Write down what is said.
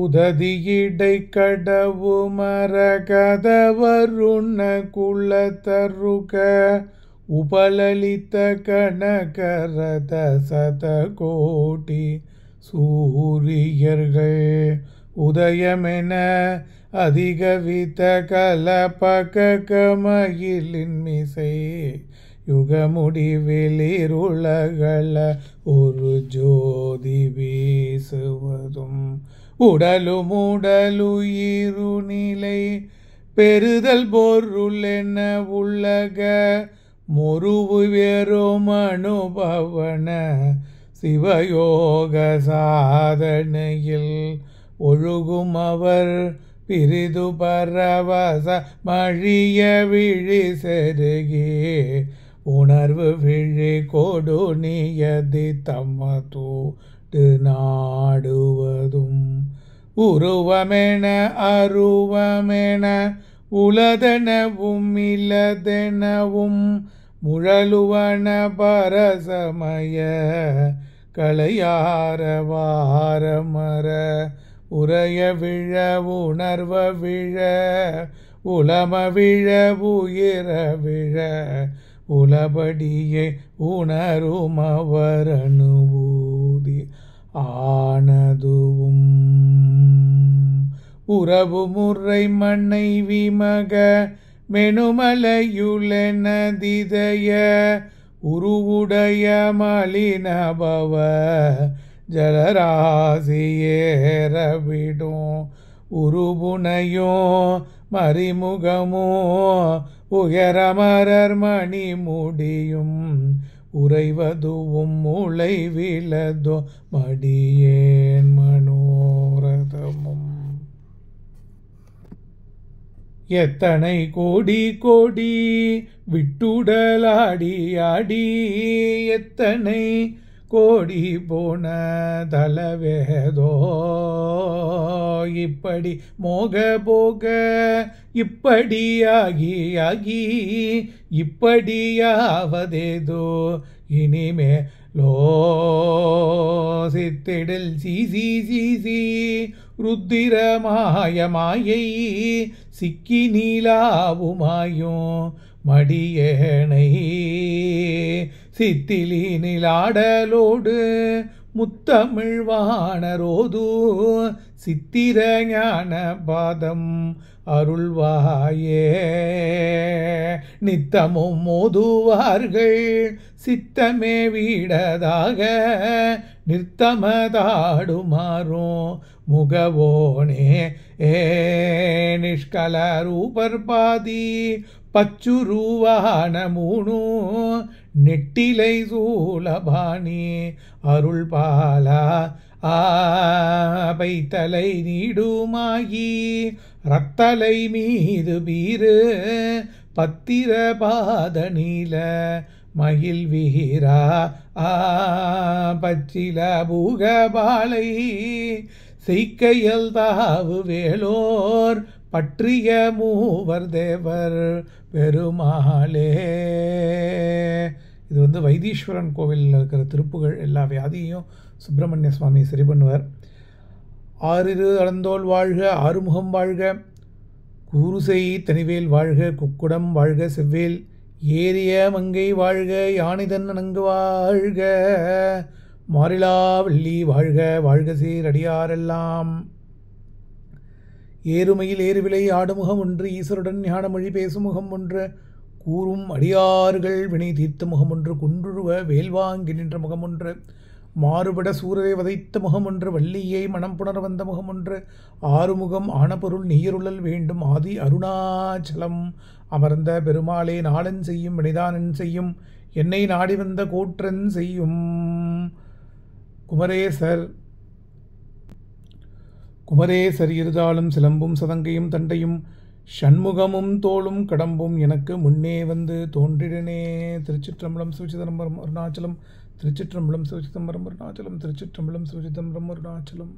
உததியிடை கடவுமர கதவருண குலத்தருக உபலலித்த சத சதகோடி சூரியர்கள் உதயமென அதிகவித்த கலபக கமயிலின் மிசை யுகமுடிவிலிருளகள ஒரு ஜோதி வீசுவதும் உடலும் உடலுயிரு நிலை பெறுதல் பொருள் என்ன உள்ளக முருவு வெறும் அனுபவன சிவயோக சாதனையில் ஒழுகும் அவர் பிரிது பரவச மழிய விழி செருகே உணர்வு விழி கொடு நியதி தம்மது நாடுவதும் உருவமென அருவமென உலதெனவும் இலதெனவும் முழலுவன பரசமய கலையார வாரமர உரைய விழ உணர்வ விழ உளம விழ உயிர விழ உளபடியே உணரும் அவரணூதி ஆனத உறவு முறை மனைவி மக மெனுமலையுளனதிதய உருவுடைய மலினபவ ஜலராசியேறவிடும் உருபுனையோ மறிமுகமோ உயரமரர் மணி முடியும் உறைவதுவும் முளை விலதோ மடியேன் மனோரதமும் எத்தனை கோடி கோடி விட்டுடலாடி ஆடி எத்தனை கோடி போன தலவேதோ இப்படி மோக போக இப்படியாகி ஆகி இப்படியாவதேதோ இனிமே லோ சித்திடல் சி சி சி சி ருத்திரமாயமாயை சிக்கி நீலாவுமாயும் மடியேனை சித்திலி நிலாடலோடு முத்தமிழ்வானரோது சித்திர ஞான பாதம் அருள்வாயே நித்தமும் மோதுவார்கள் சித்தமே வீடதாக நிறமதாடுமாறும் முகவோனே ஏ நிஷ்கல ரூபர் பாதி பச்சு ரூவான மூணு நெட்டிலை சூலபாணி அருள் பாலா ஆபைத்தலை நீடுமாயி ரத்தலை மீது பீரு பத்திர பாத நீல மகிழ் விகிரா ஆ பச்சில பூகபாலை செய்கையல் தாவு வேலோர் பற்றிய மூவர் தேவர் பெருமாளே இது வந்து வைத்தீஸ்வரன் கோவிலில் இருக்கிற திருப்புகள் எல்லா வியாதியும் சுப்பிரமணிய சுவாமி சரி பண்ணுவார் ஆறிரு அளந்தோல் வாழ்க ஆறுமுகம் வாழ்க கூறுசை தனிவேல் வாழ்க குக்குடம் வாழ்க செவ்வேல் ஏரிய மங்கை வாழ்க யானைதன் அணங்கு வாழ்க மாறிலா வெள்ளி வாழ்க வாழ்க சீரடியாரெல்லாம் ஏறுமையில் ஏறுவிலை ஆடுமுகம் ஒன்று ஈஸ்வருடன் ஞானமொழி பேசும் முகம் ஒன்று கூறும் அடியார்கள் வினை தீர்த்த முகம் ஒன்று குன்றுருவ வேல்வாங்கி நின்ற முகம் ஒன்று மாறுபட சூரரை வதைத்த முகமொன்று வள்ளியை மனம் புணர் வந்த முகமொன்று ஆறுமுகம் ஆனபொருள் நீருளல் வேண்டும் ஆதி அருணாச்சலம் அமர்ந்த பெருமாளே நாளன் செய்யும் வினைதானன் செய்யும் என்னை நாடி வந்த கூற்றன் செய்யும் குமரேசர் குமரேசர் இருதாலும் சிலம்பும் சதங்கையும் தண்டையும் ஷண்முகமும் தோளும் கடம்பும் எனக்கு முன்னே வந்து தோன்றிடனே திருச்சிற்றம்பலம் சுவிச்சிதம்பரம் அருணாச்சலம் திருச்சிற்றம்பலம் சிவசிதம்பரம் அருணாச்சலம் திருச்சிற்றம்பலம் சிவசிதம்பரம் அருணாச்சலம்